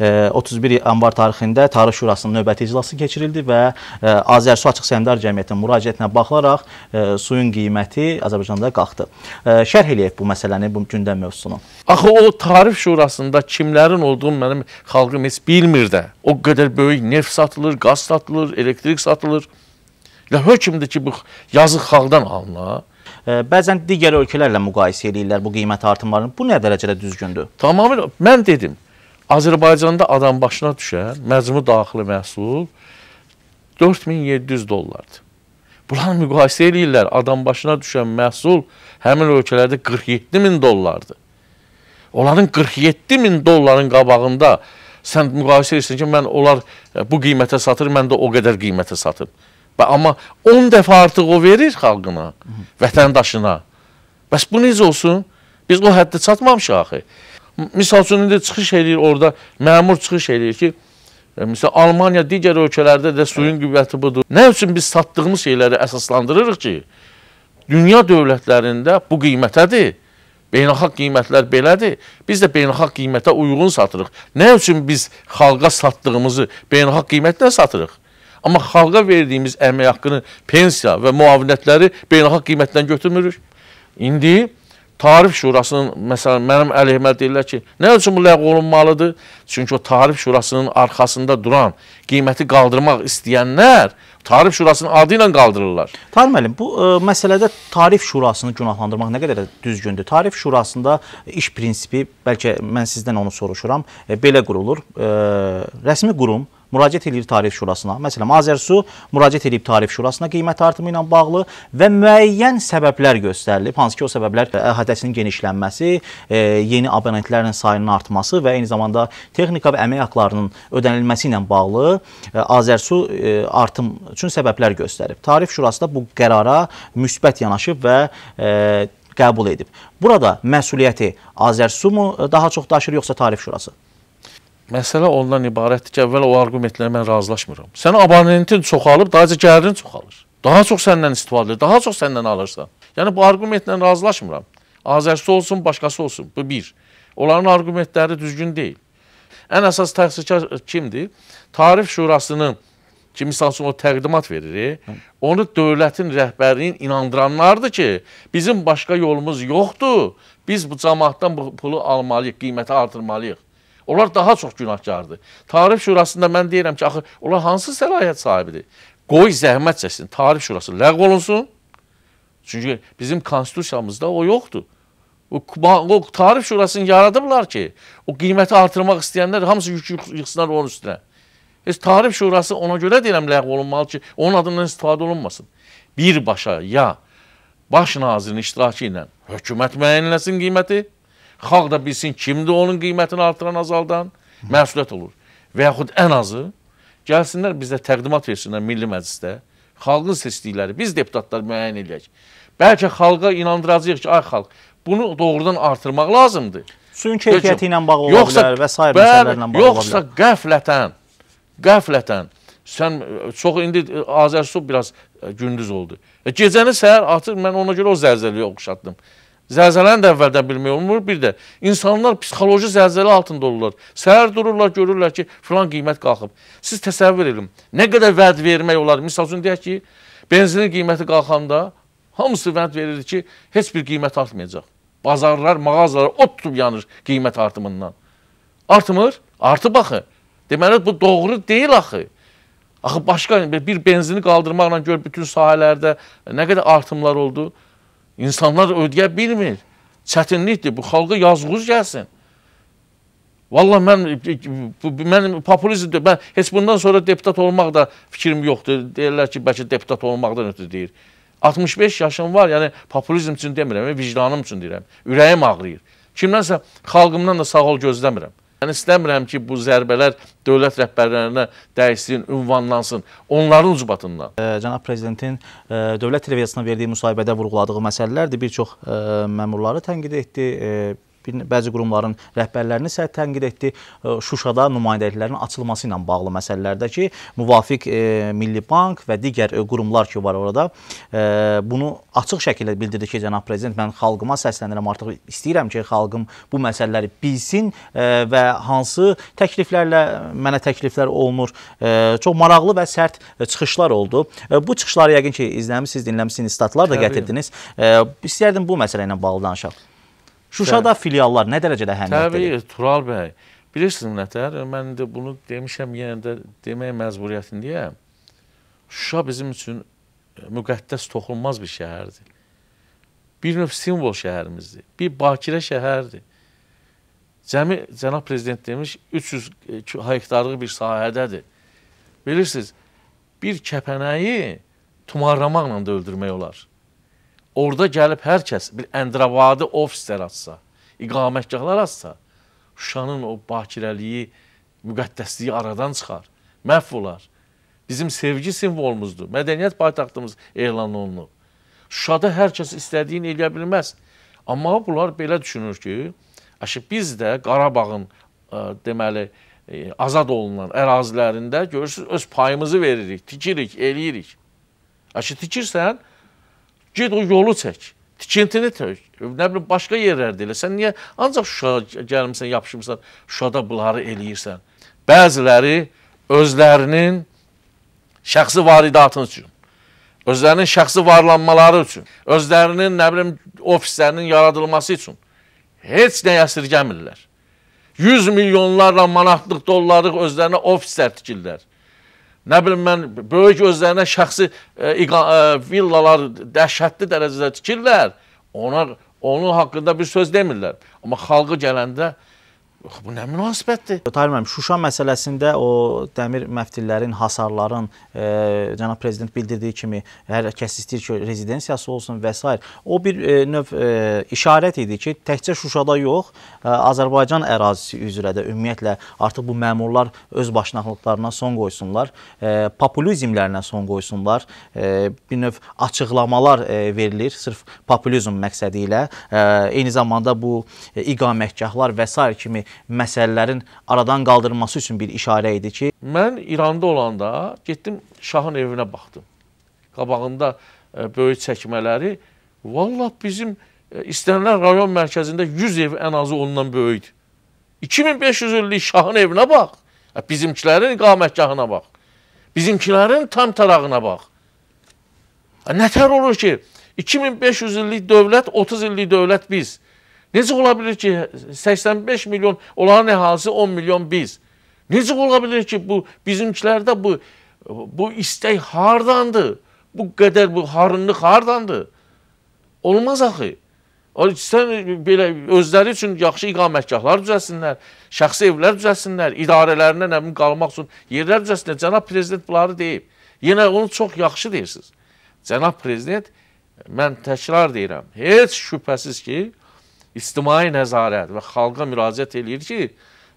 31 yanvar tarixində Tarix Şurasının növbəti iclası keçirildi və e, Azərsu Açıq Səhmdar Cəmiyyətinin müraciətinə baxılaraq e, suyun qiyməti Azərbaycanda qalxdı. E, şərh eləyək bu məsələni, bu gündəm mövzusunu. Axı o Tarif Şurasında kimlərin olduğunu mənim xalqım heç bilmir də. O qədər böyük neft satılır, qaz satılır, elektrik satılır. Elə hökmdir ki, bu yazıq xalqdan alına. Bəzən digər ölkələrlə müqayisə eləyirlər bu qiymət artımlarını. Bu nə dərəcədə düzgündür? Tamamilə mən dedim. Azərbaycanda adam başına düşən məcmu daxili məhsul 4700 dollardır. Bunlar müqayisə eləyirlər, adam başına düşən məhsul həmin ölkələrdə 47 min dollardır. Onların 47 min dolların qabağında sən müqayisə edirsən ki, mən onlar e, bu qiymətə satır, mən də o qədər qiymətə satım. Amma 10 dəfə artıq o verir xalqına, vətəndaşına. Bəs bu necə olsun? Biz o həddə çatmamışıq axı. Misal üçün, indi çıxış eləyir orada, məmur çıxış eləyir ki, e, Məsələn, Almaniya digər ölkələrdə də suyun qüvvəti budur. Nə üçün biz satdığımız şeyləri əsaslandırırıq ki, dünya dövlətlərində bu qiymətədir. Beynəlxalq qiymətlər belədir. Biz də beynəlxalq qiymətə uyğun satırıq. Nə üçün biz xalqa satdığımızı beynəlxalq qiymətlə satırıq? Amma xalqa verdiyimiz əmək haqqını, pensiya və müavinətləri beynəlxalq qiymətdən götürmürük. İndi Tarif Şurasının, məsələn, mənim əleyhimə deyirlər ki, nə üçün bu ləğv olunmalıdır? Çünki o Tarif Şurasının arxasında duran, qiyməti qaldırmaq istəyənlər Tarif Şurasının adı ilə qaldırırlar. Tahir müəllim, bu ə, e, məsələdə Tarif Şurasını günahlandırmaq nə qədər düzgündür? Tarif Şurasında iş prinsipi, bəlkə mən sizdən onu soruşuram, ə, e, belə qurulur. Ə, e, rəsmi qurum müraciət edib Tarif Şurasına. Məsələn, Azərsu müraciət edib Tarif Şurasına qiymət artımı ilə bağlı və müəyyən səbəblər göstərilib. Hansı ki, o səbəblər əhatəsinin genişlənməsi, e, yeni abonentlərin sayının artması və eyni zamanda texnika və əmək haqqlarının ödənilməsi ilə bağlı e, Azərsu e, artım üçün səbəblər göstərib. Tarif Şurası da bu qərara müsbət yanaşıb və qəbul edib. Burada məsuliyyəti Azərsumu daha çox daşır yoxsa Tarif Şurası? Məsələ ondan ibarətdir ki, əvvəl o arqumentlərə mən razılaşmıram. Sən abonentin çoxalıb, daha çox gəlirin çoxalır. Daha çox səndən istifadə edir, daha çox səndən alırsan. Yəni bu arqumentlə razılaşmıram. Azərsi olsun, başqası olsun. Bu bir. Onların arqumentləri düzgün deyil. Ən əsas təqsirkar kimdir? Tarif Şurasının ki, misal üçün o təqdimat verir. Onu dövlətin rəhbərliyin inandıranlardır ki, bizim başqa yolumuz yoxdur. Biz bu cəmaatdan bu pulu almalıyıq, qiyməti artırmalıyıq. Onlar daha çox günahkardır. Tarif Şurasında mən deyirəm ki, axı onlar hansı səlahiyyət sahibidir? Qoy zəhmət çəksin, Tarif Şurası ləğv olunsun. Çünki bizim konstitusiyamızda o yoxdur. O, o Tarif Şurasını yaradıblar ki, o qiyməti artırmaq istəyənlər hamısı yük yıxsınlar onun üstünə. Heç Tarif Şurası ona görə deyirəm ləğv olunmalı ki, onun adından istifadə olunmasın. Birbaşa ya baş nazirinin iştirakı ilə hökumət müəyyənləsin qiyməti, Xalq da bilsin kimdir onun qiymətini artıran azaldan, məsuliyyət olur. Və yaxud ən azı gəlsinlər bizə təqdimat versinlər Milli Məclisdə. Xalqın seçdikləri, biz deputatlar müəyyən edək. Bəlkə xalqa inandıracağıq ki, ay xalq, bunu doğrudan artırmaq lazımdır. Suyun keyfiyyəti ilə bağlı ola bilər və s. məsələlərlə bağlı yoxsa ola bilər. Yoxsa qəflətən, qəflətən, sən e, çox indi e, Azərsu biraz e, gündüz oldu. Gecəni səhər atır, mən ona görə o zəlzəliyə oxşatdım. Zəlzələni də əvvəldən bilmək olmur. Bir də insanlar psixoloji zəlzələ altında olurlar. Səhər dururlar, görürlər ki, filan qiymət qalxıb. Siz təsəvvür edin, nə qədər vəd vermək olar? Misal üçün deyək ki, benzinin qiyməti qalxanda hamısı vəd verir ki, heç bir qiymət artmayacaq. Bazarlar, mağazalar od tutub yanır qiymət artımından. Artmır, artıb axı. Deməli, bu doğru deyil axı. Axı başqa bir benzini qaldırmaqla gör bütün sahələrdə nə qədər artımlar oldu. İnsanlar ödəyə bilmir. Çətinlikdir. Bu xalqa yazğuz gəlsin. Vallah mən e, e, bu mənim populizmdir. Mən heç bundan sonra deputat olmaq da fikrim yoxdur. Deyirlər ki, bəlkə deputat olmaqdan ötürü deyir. 65 yaşım var, yəni populizm üçün demirəm, yəni vicdanım üçün deyirəm. Ürəyim ağrıyır. Kimdənsə xalqımdan da sağ ol gözləmirəm. Mən yəni istəmirəm ki, bu zərbələr dövlət rəhbərlərinə dəyişsin, ünvanlansın. Onların ucbatından. Cənab prezidentin dövlət televiziyasına verdiyi müsahibədə vurğuladığı məsələlərdir. Bir çox məmurları tənqid etdi bəzi qurumların rəhbərlərini səh tənqid etdi. E, Şuşada nümayəndəliklərin açılması ilə bağlı məsələlərdə ki, müvafiq e, Milli Bank və digər e, qurumlar ki, var orada bunu açıq şəkildə bildirdi ki, cənab prezident, mən xalqıma səslənirəm, artıq istəyirəm ki, xalqım bu məsələləri bilsin və hansı təkliflərlə mənə təkliflər olunur. Çox maraqlı və sərt çıxışlar oldu. Bu çıxışları yəqin ki, izləmisiniz, dinləmisiniz, statlar da gətirdiniz. İstəyərdim bu məsələ ilə bağlı danışaq. Şuşada filiallar nə dərəcədə əhəmiyyətlidir? Təbii, Tural bəy. Bilirsiniz nətər, mən də bunu demişəm, yenə də demək məcburiyyətindəyəm. Şuşa bizim üçün müqəddəs toxunmaz bir şəhərdir. Bir növ simvol şəhərimizdir. Bir bakirə şəhərdir. Cəmi cənab prezident demiş 300 e, hektarlıq bir sahədədir. Bilirsiniz, bir kəpənəyi tumarlamaqla da öldürmək olar orada gəlib hər kəs bir əndravadi ofislər açsa, iqamətgahlar açsa, Şuşanın o bakirəliyi, müqəddəsliyi aradan çıxar, məhv olar. Bizim sevgi simvolumuzdur. Mədəniyyət paytaxtımız elan olunub. Şuşada hər kəs istədiyin eləyə bilməz. Amma bunlar belə düşünür ki, əşi biz də Qarabağın ə, deməli ə, e, azad olunan ərazilərində görürsüz öz payımızı veririk, tikirik, eləyirik. Əşi tikirsən, Get o yolu çək. Tikintini tök, nə bilim başqa yerlərdə elə. Sən niyə ancaq Şuşaya gəlmisən, yapışmısan, Şuşada bunları eləyirsən? Bəziləri özlərinin şəxsi varidatı üçün özlərinin şəxsi varlanmaları üçün, özlərinin, nə bilim, ofislərinin yaradılması üçün heç nəyə əsirgəmirlər. 100 milyonlarla manatlıq, dollarlıq özlərinə ofislər tikirlər. Nə bilim mən böyük özlərinə şəxsi e, iqa, e, villalar dəhşətli dərəcədə tikirlər. Ona onun haqqında bir söz demirlər. Amma xalqı gələndə Yox, bu nə münasibətdir? Tahir müəllim, Şuşa məsələsində o dəmir məftillərin, hasarların e, cənab prezident bildirdiyi kimi hər kəs istəyir ki, rezidensiyası olsun və s. O bir e, növ e, işarət idi ki, təkcə Şuşada yox, e, Azərbaycan ərazisi üzrə də ümumiyyətlə artıq bu məmurlar öz başnaqlıqlarına son qoysunlar, e, populizmlərinə son qoysunlar. E, bir növ açıqlamalar e, verilir sırf populizm məqsədi ilə. E, eyni zamanda bu e, iqamətgahlar və s. kimi məsələlərin aradan qaldırılması üçün bir işarə idi ki, mən İranda olanda getdim şahın evinə baxdım. Qabağında e, böyük çəkmələri vallah bizim e, istənilən rayon mərkəzində 100 ev ən azı ondan böyükdür. 2500 illik şahın evinə bax. E, bizimkilərin iqamətgahına bax. Bizimkilərin tam tarağına bax. Nə tər olur ki, 2500 illik dövlət, 30 illik dövlət biz. Necə ola bilir ki, 85 milyon, onların əhalisi 10 milyon biz. Necə ola bilir ki, bu bizimkilərdə bu bu istək hardandır? Bu qədər bu harınlıq hardandır? Olmaz axı. Sən belə özləri üçün yaxşı iqamətgahlar düzəlsinlər, şəxsi evlər düzəlsinlər, idarələrinə nə bilim qalmaq üçün yerlər düzəlsinlər. Cənab prezident bunları deyib. Yenə onu çox yaxşı deyirsiniz. Cənab prezident mən təkrar deyirəm. Heç şübhəsiz ki, ictimai nəzarət və xalqa müraciət eləyir ki,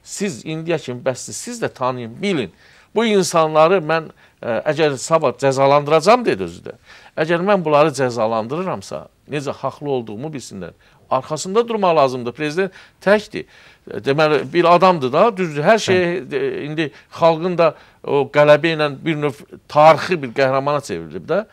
siz indiyə kimi bəsdir, siz də tanıyın, bilin. Bu insanları mən ə, e, əgər sabah cəzalandıracam dedi özü də. Əgər mən bunları cəzalandırıramsa, necə haqlı olduğumu bilsinlər. Arxasında durmaq lazımdır. Prezident təkdir. Deməli bir adamdır da, düzdür. Hər şey e, indi xalqın da o qələbə ilə bir növ tarixi bir qəhrəmana çevrilib də.